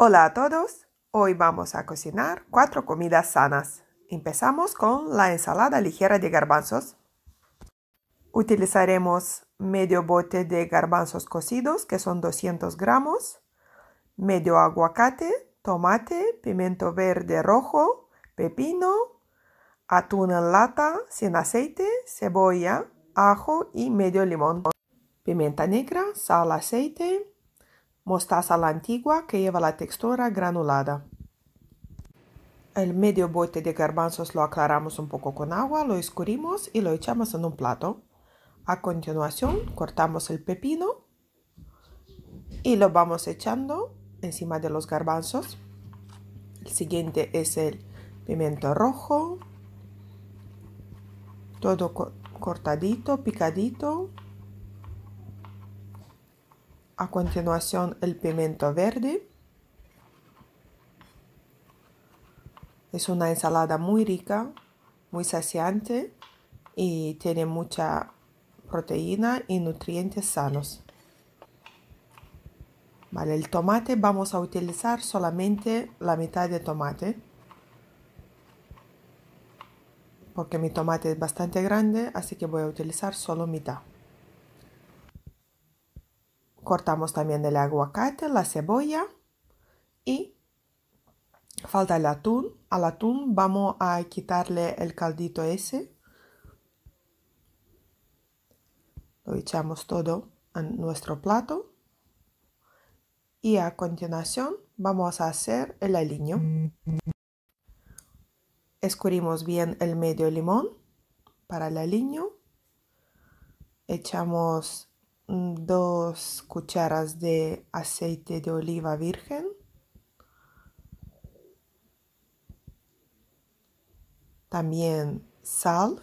Hola a todos, hoy vamos a cocinar cuatro comidas sanas. Empezamos con la ensalada ligera de garbanzos. Utilizaremos medio bote de garbanzos cocidos, que son 200 gramos, medio aguacate, tomate, pimiento verde rojo, pepino, atún en lata sin aceite, cebolla, ajo y medio limón, pimienta negra, sal, aceite, mostaza la antigua que lleva la textura granulada. El medio bote de garbanzos lo aclaramos un poco con agua, lo escurrimos y lo echamos en un plato. A continuación cortamos el pepino y lo vamos echando encima de los garbanzos. El siguiente es el pimiento rojo, todo cortadito, picadito. A continuación el pimiento verde. Es una ensalada muy rica, muy saciante y tiene mucha proteína y nutrientes sanos. Vale, el tomate vamos a utilizar solamente la mitad de tomate. Porque mi tomate es bastante grande, así que voy a utilizar solo mitad cortamos también el aguacate, la cebolla y falta el atún. Al atún vamos a quitarle el caldito ese. Lo echamos todo a nuestro plato. Y a continuación vamos a hacer el aliño. Escurrimos bien el medio limón para el aliño. Echamos Mm, dos cucharas de aceite de oliva virgen, también sal,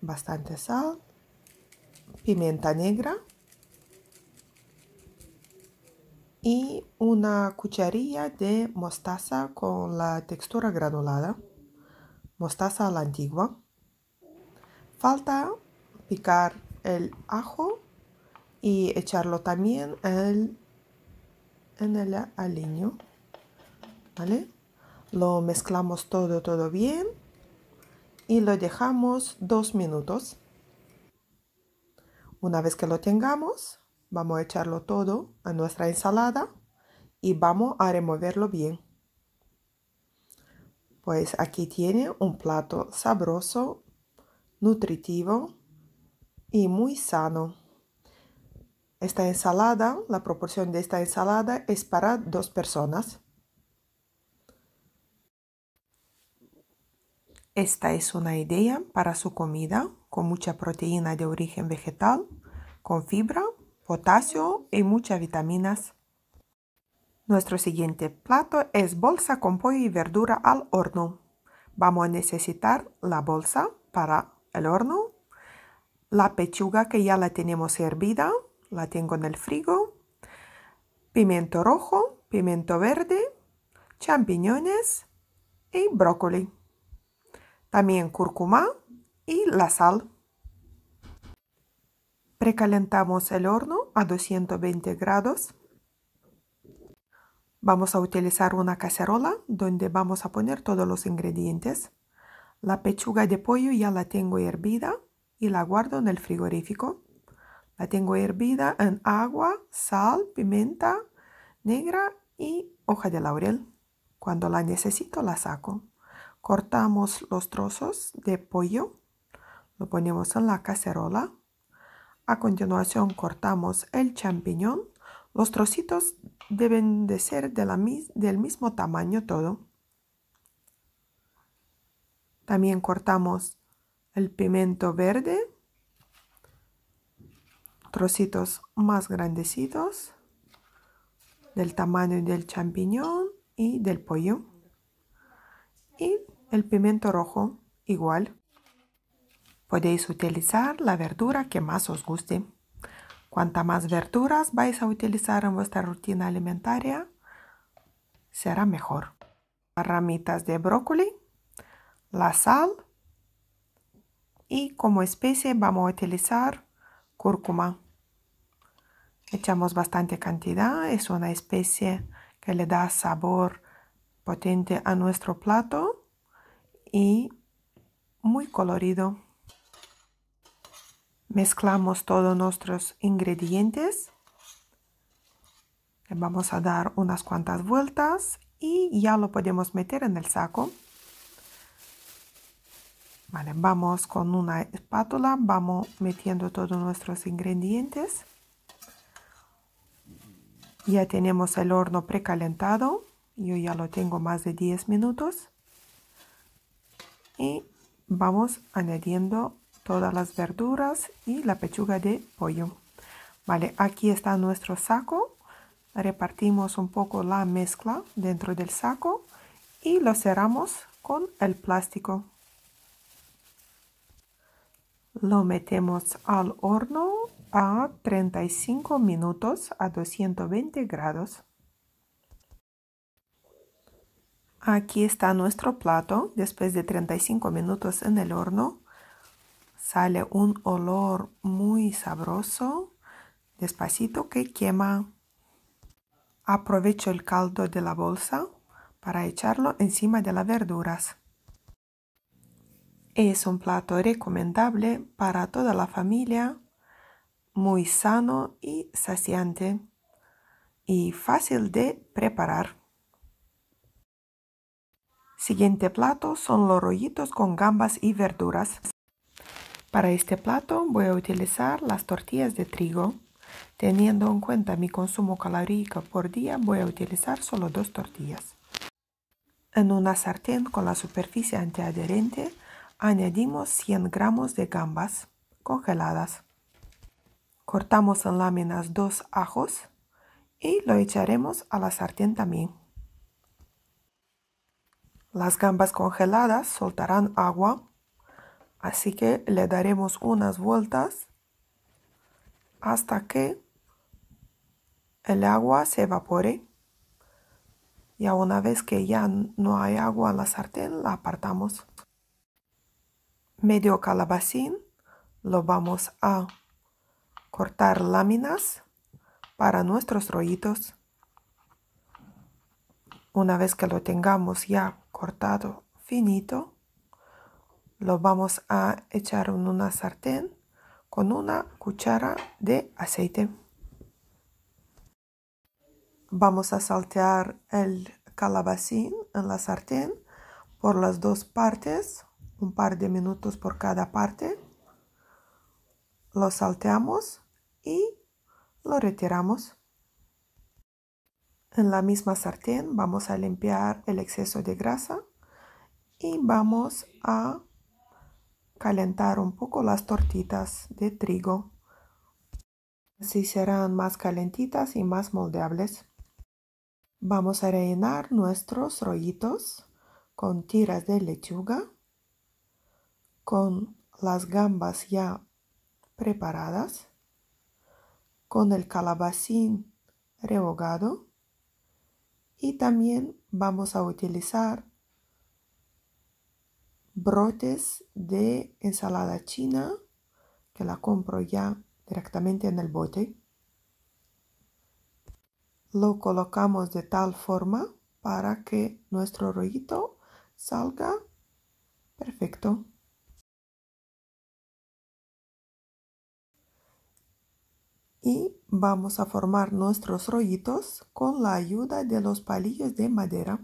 bastante sal, pimienta negra y una cucharilla de mostaza con la textura granulada, mostaza a la antigua. Falta picar el ajo y echarlo también en el aliño. ¿Vale? Lo mezclamos todo, todo bien y lo dejamos dos minutos. Una vez que lo tengamos, vamos a echarlo todo a nuestra ensalada y vamos a removerlo bien. Pues aquí tiene un plato sabroso, nutritivo y muy sano. Esta ensalada, la proporción de esta ensalada es para dos personas. Esta es una idea para su comida con mucha proteína de origen vegetal, con fibra, potasio y muchas vitaminas. Nuestro siguiente plato es bolsa con pollo y verdura al horno. Vamos a necesitar la bolsa para el horno la pechuga que ya la tenemos hervida, la tengo en el frigo, pimiento rojo, pimiento verde, champiñones y brócoli. También cúrcuma y la sal. Precalentamos el horno a 220 grados. Vamos a utilizar una cacerola donde vamos a poner todos los ingredientes. La pechuga de pollo ya la tengo hervida y la guardo en el frigorífico. La tengo hervida en agua, sal, pimienta negra y hoja de laurel. Cuando la necesito la saco. Cortamos los trozos de pollo, lo ponemos en la cacerola. A continuación cortamos el champiñón. Los trocitos deben de ser del mismo tamaño todo. También cortamos el pimiento verde, trocitos más grandecitos, del tamaño del champiñón y del pollo. Y el pimiento rojo igual. Podéis utilizar la verdura que más os guste. Cuanta más verduras vais a utilizar en vuestra rutina alimentaria, será mejor. Ramitas de brócoli, la sal, y como especie vamos a utilizar cúrcuma. Echamos bastante cantidad, es una especie que le da sabor potente a nuestro plato y muy colorido. Mezclamos todos nuestros ingredientes. Le vamos a dar unas cuantas vueltas y ya lo podemos meter en el saco. Vale, vamos con una espátula, vamos metiendo todos nuestros ingredientes. Ya tenemos el horno precalentado, yo ya lo tengo más de 10 minutos. Y vamos añadiendo todas las verduras y la pechuga de pollo. Vale, aquí está nuestro saco. Repartimos un poco la mezcla dentro del saco y lo cerramos con el plástico. Lo metemos al horno a 35 minutos a 220 grados. Aquí está nuestro plato. Después de 35 minutos en el horno, sale un olor muy sabroso, despacito que quema. Aprovecho el caldo de la bolsa para echarlo encima de las verduras. Es un plato recomendable para toda la familia, muy sano y saciante y fácil de preparar. Siguiente plato son los rollitos con gambas y verduras. Para este plato voy a utilizar las tortillas de trigo. Teniendo en cuenta mi consumo calórico por día, voy a utilizar solo dos tortillas. En una sartén con la superficie antiadherente, Añadimos 100 gramos de gambas congeladas. Cortamos en láminas dos ajos y lo echaremos a la sartén también. Las gambas congeladas soltarán agua, así que le daremos unas vueltas hasta que el agua se evapore. Y una vez que ya no hay agua en la sartén, la apartamos medio calabacín lo vamos a cortar láminas para nuestros rollitos. Una vez que lo tengamos ya cortado finito, lo vamos a echar en una sartén con una cuchara de aceite. Vamos a saltear el calabacín en la sartén por las dos partes un par de minutos por cada parte, lo salteamos y lo retiramos. En la misma sartén vamos a limpiar el exceso de grasa y vamos a calentar un poco las tortitas de trigo. Así serán más calentitas y más moldeables. Vamos a rellenar nuestros rollitos con tiras de lechuga con las gambas ya preparadas, con el calabacín rehogado y también vamos a utilizar brotes de ensalada china que la compro ya directamente en el bote. Lo colocamos de tal forma para que nuestro rollito salga perfecto. y vamos a formar nuestros rollitos con la ayuda de los palillos de madera.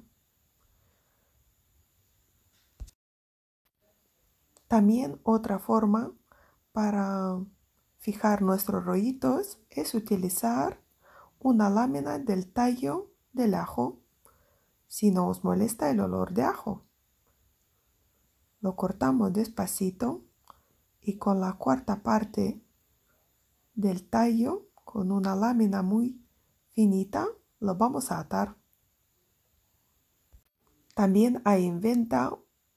También otra forma para fijar nuestros rollitos es utilizar una lámina del tallo del ajo si no os molesta el olor de ajo. Lo cortamos despacito y con la cuarta parte del tallo con una lámina muy finita, lo vamos a atar. También hay en venta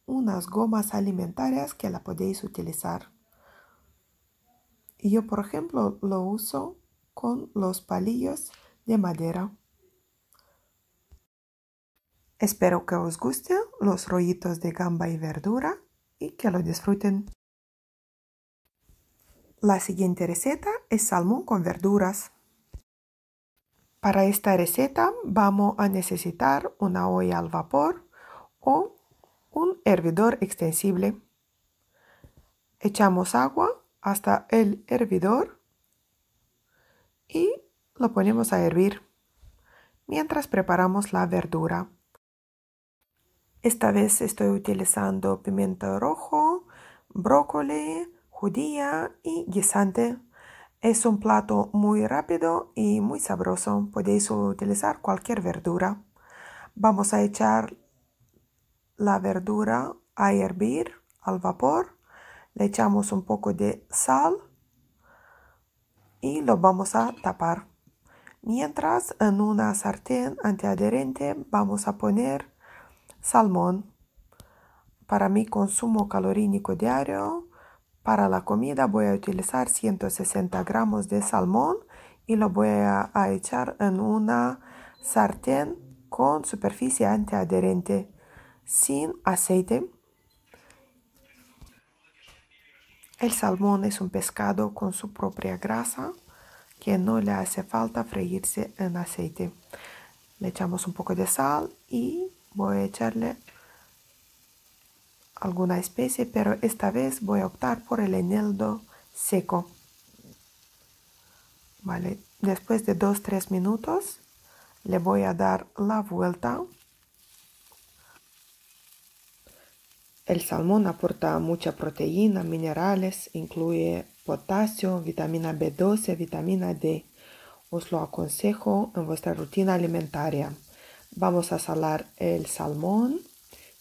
unas gomas alimentarias que la podéis utilizar. Yo, por ejemplo, lo uso con los palillos de madera. Espero que os gusten los rollitos de gamba y verdura y que lo disfruten. La siguiente receta es salmón con verduras. Para esta receta vamos a necesitar una olla al vapor o un hervidor extensible. Echamos agua hasta el hervidor y lo ponemos a hervir mientras preparamos la verdura. Esta vez estoy utilizando pimiento rojo, brócoli, judía y guisante. Es un plato muy rápido y muy sabroso. Podéis utilizar cualquier verdura. Vamos a echar la verdura a hervir al vapor. Le echamos un poco de sal y lo vamos a tapar. Mientras en una sartén antiadherente vamos a poner salmón. Para mi consumo calorínico diario para la comida voy a utilizar 160 gramos de salmón y lo voy a, echar en una sartén con superficie antiadherente sin aceite. El salmón es un pescado con su propia grasa que no le hace falta freírse en aceite. Le echamos un poco de sal y voy a echarle alguna especie, pero esta vez voy a optar por el eneldo seco. Vale, después de 2-3 minutos le voy a dar la vuelta. El salmón aporta mucha proteína, minerales, incluye potasio, vitamina B12, vitamina D. Os lo aconsejo en vuestra rutina alimentaria. Vamos a salar el salmón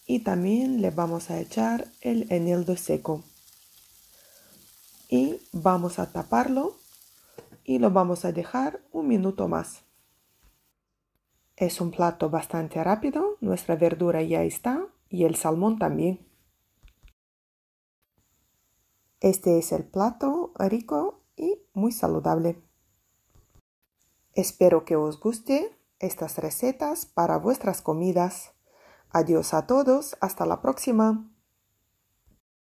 y también le vamos a echar el eneldo seco y vamos a taparlo y lo vamos a dejar un minuto más. Es un plato bastante rápido, nuestra verdura ya está y el salmón también. Este es el plato rico y muy saludable. Espero que os guste estas recetas para vuestras comidas. Adiós a todos, hasta la próxima.